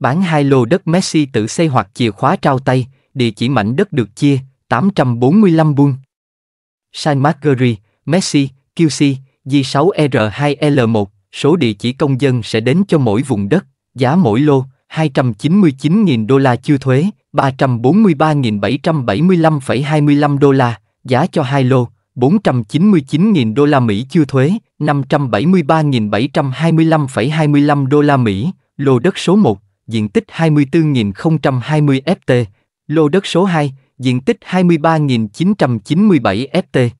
Bán hai lô đất Messi tự xây hoặc chìa khóa trao tay, địa chỉ mảnh đất được chia, 845 buôn. saint marguerite Messi, QC, G6R2L1, số địa chỉ công dân sẽ đến cho mỗi vùng đất, giá mỗi lô 299.000 đô la chưa thuế, 343.775,25 đô la, giá cho hai lô 499.000 đô la Mỹ chưa thuế, 573.725,25 đô la Mỹ, lô đất số 1, diện tích 24.020 FT, lô đất số 2, diện tích 23.997 FT,